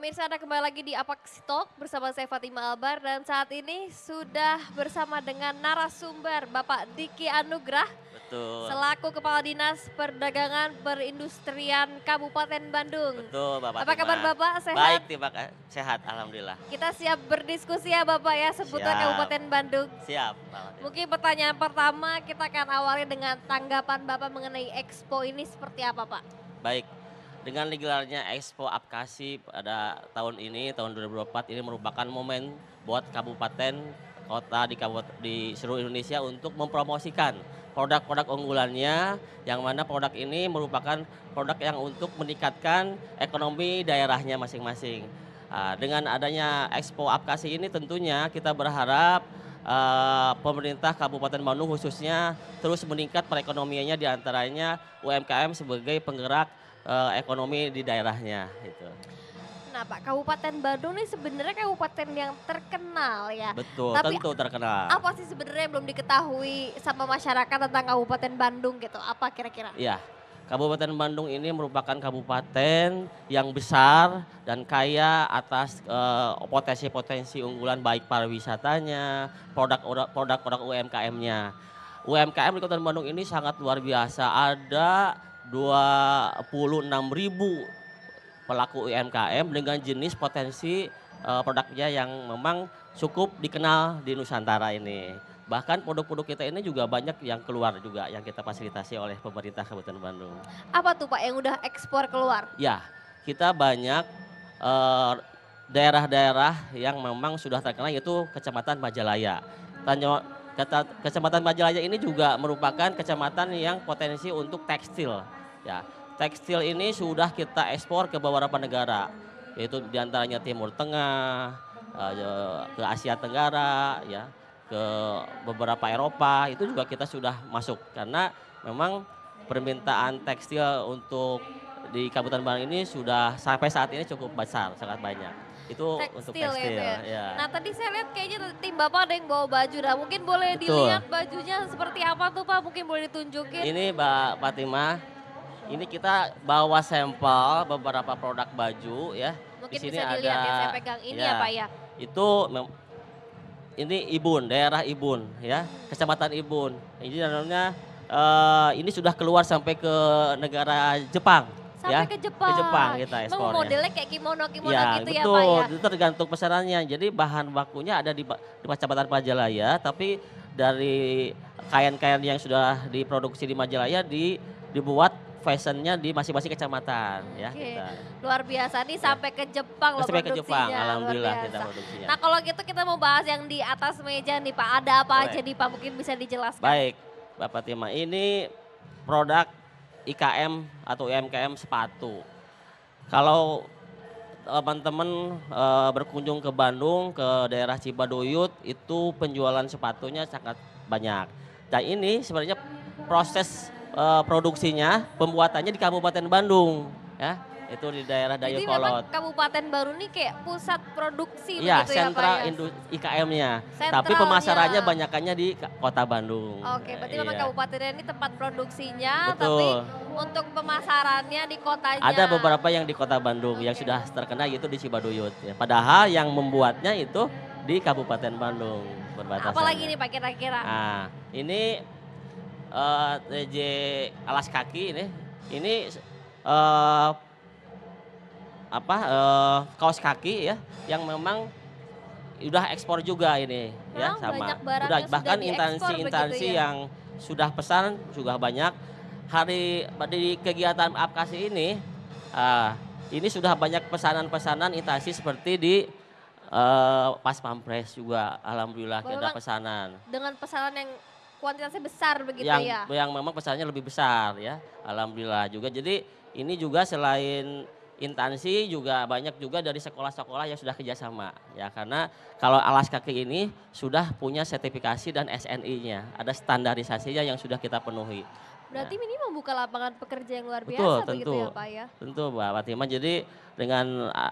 Pemirsa ada kembali lagi di Apak Stok bersama saya Fatima Albar dan saat ini sudah bersama dengan narasumber Bapak Diki Anugrah. Betul. Selaku Kepala Dinas Perdagangan Perindustrian Kabupaten Bandung. Betul Bapak. Apa kabar Bapak? Sehat? Baik, terima Sehat, Alhamdulillah. Kita siap berdiskusi ya Bapak ya seputar siap. Kabupaten Bandung. Siap. Bapak. Mungkin pertanyaan pertama kita akan awali dengan tanggapan Bapak mengenai Expo ini seperti apa Pak? Baik, dengan digelarnya Expo Apkasi pada tahun ini, tahun 2024 ini merupakan momen buat kabupaten kota di, di seluruh Indonesia untuk mempromosikan produk-produk unggulannya yang mana produk ini merupakan produk yang untuk meningkatkan ekonomi daerahnya masing-masing. Ah, dengan adanya Expo Apkasi ini tentunya kita berharap uh, pemerintah Kabupaten Bandung khususnya terus meningkat perekonomiannya diantaranya UMKM sebagai penggerak uh, ekonomi di daerahnya gitu. Nah Pak, Kabupaten Bandung ini sebenarnya kabupaten yang terkenal ya. Betul, Tapi tentu terkenal. Apa sih sebenarnya belum diketahui sama masyarakat tentang Kabupaten Bandung gitu? Apa kira-kira? Iya, Kabupaten Bandung ini merupakan kabupaten yang besar dan kaya atas eh, potensi-potensi uh, unggulan baik pariwisatanya, produk-produk UMKM-nya. UMKM di Kabupaten Bandung ini sangat luar biasa. Ada 26.000 pelaku UMKM dengan jenis potensi eh, produknya yang memang cukup dikenal di Nusantara ini. Bahkan produk-produk kita ini juga banyak yang keluar juga yang kita fasilitasi oleh pemerintah Kabupaten Bandung. Apa tuh Pak yang udah ekspor keluar? Ya, kita banyak eh, daerah-daerah yang memang sudah terkenal yaitu Kecamatan Majalaya. Tanjung Kecamatan Majalaya ini juga merupakan kecamatan yang potensi untuk tekstil. Ya, tekstil ini sudah kita ekspor ke beberapa negara, yaitu diantaranya Timur Tengah, eh, ya, ke Asia Tenggara, ya, ke beberapa Eropa itu juga kita sudah masuk karena memang permintaan tekstil untuk di Kabupaten Bandung ini sudah sampai saat ini cukup besar, sangat banyak. Itu tekstil untuk ya, tekstil. Ya, ya. Nah tadi saya lihat kayaknya tim Bapak ada yang bawa baju Nah Mungkin boleh Betul. dilihat bajunya seperti apa tuh Pak, mungkin boleh ditunjukin. Ini Mbak Fatima, ini kita bawa sampel beberapa produk baju ya. Mungkin di sini bisa dilihat ada, ya saya pegang ini ya, ya Pak ya. Itu ini Ibun, daerah Ibun ya, Kecamatan Ibun. Ini namanya uh, ini sudah keluar sampai ke negara Jepang. Sampai ya, ke Jepang. Ke Jepang kita ekspornya. modelnya kayak kimono-kimono ya, gitu ya, betul, ya Pak ya? Betul, tergantung pesanannya. Jadi bahan bakunya ada di, di kecamatan Majalaya, tapi dari kain-kain yang sudah diproduksi di Majalaya di, dibuat fashionnya di masing-masing kecamatan okay. ya kita. Luar biasa nih ya. sampai ke Jepang loh sampai produksinya. ke Jepang alhamdulillah kita produksinya. Nah, kalau gitu kita mau bahas yang di atas meja nih Pak. Ada apa Boleh. aja nih Pak? Mungkin bisa dijelaskan. Baik. Bapak Tima, ini produk IKM atau UMKM sepatu. Kalau teman-teman e, berkunjung ke Bandung, ke daerah Cibaduyut, itu penjualan sepatunya sangat banyak. Dan ini sebenarnya proses e, produksinya, pembuatannya di Kabupaten Bandung. Ya, itu di daerah Dayakolot. Jadi Kabupaten Baru ini kayak pusat produksi iya, ya, begitu sentra ya ya? IKM-nya. Tapi pemasarannya banyakannya di kota Bandung. Oke, berarti iya. memang kabupatennya ini tempat produksinya, Betul. tapi untuk pemasarannya di kotanya. Ada beberapa yang di kota Bandung okay. yang sudah terkenal yaitu di Cibaduyut. Ya. Padahal yang membuatnya itu di Kabupaten Bandung perbatasan. Apalagi ini Pak kira-kira? Nah, ini uh, eh, TJ alas kaki ini ini uh, apa uh, kaos kaki ya yang memang udah ekspor juga ini nah, ya sama udah bahkan instansi-instansi ya? yang sudah pesan juga banyak hari di kegiatan apkasi ini uh, ini sudah banyak pesanan-pesanan intansi seperti di uh, eh, pas pampres juga alhamdulillah Bahwa ada pesanan dengan pesanan yang kuantitasnya besar begitu yang, ya yang memang pesannya lebih besar ya alhamdulillah juga jadi ini juga selain intansi juga banyak juga dari sekolah-sekolah yang sudah kerjasama ya karena kalau alas kaki ini sudah punya sertifikasi dan SNI-nya ada standarisasinya yang sudah kita penuhi. Berarti ya. ini membuka lapangan pekerja yang luar biasa tentu. tentu, ya Pak ya? Tentu Mbak Fatima, jadi dengan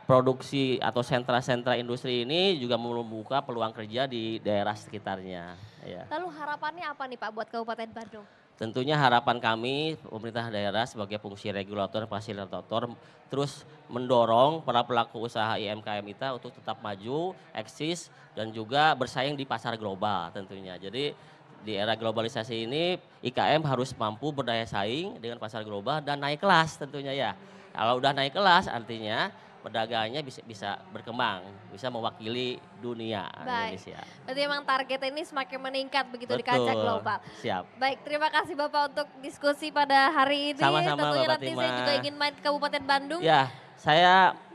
produksi atau sentra-sentra industri ini juga membuka peluang kerja di daerah sekitarnya. Ya. Lalu harapannya apa nih Pak buat Kabupaten Bandung? Tentunya harapan kami pemerintah daerah sebagai fungsi regulator fasilitator terus mendorong para pelaku usaha IMKM kita untuk tetap maju, eksis dan juga bersaing di pasar global tentunya. Jadi di era globalisasi ini IKM harus mampu berdaya saing dengan pasar global dan naik kelas tentunya ya. Kalau udah naik kelas artinya pedagangnya bisa bisa berkembang, bisa mewakili dunia Baik. Indonesia. Berarti memang target ini semakin meningkat begitu Betul. di kaca global. Siap. Baik, terima kasih Bapak untuk diskusi pada hari ini. Sama-sama Tentunya Bapak nanti Tima. saya juga ingin main ke Kabupaten Bandung. Ya, saya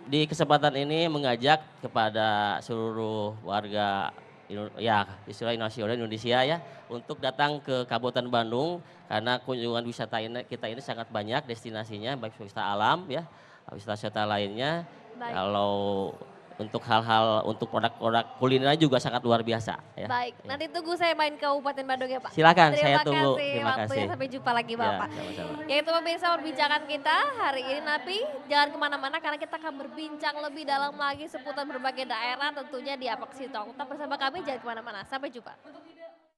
di kesempatan ini mengajak kepada seluruh warga ya istilah nasional Indonesia ya untuk datang ke Kabupaten Bandung karena kunjungan wisata ini, kita ini sangat banyak destinasinya baik wisata alam ya wisata-wisata lainnya Baik. Kalau untuk hal-hal untuk produk-produk kuliner juga sangat luar biasa. Ya. Baik, ya. nanti tunggu saya main ke Kabupaten Bandung ya Pak. Silakan, terima saya kasih tunggu. Terima waktunya. kasih. Sampai jumpa lagi Bapak. Ya, ya itu pemirsa perbincangan kita hari ini Napi. Jangan kemana-mana karena kita akan berbincang lebih dalam lagi seputar berbagai daerah tentunya di Apaksi Tong. Tetap bersama kami, jangan kemana-mana. Sampai jumpa.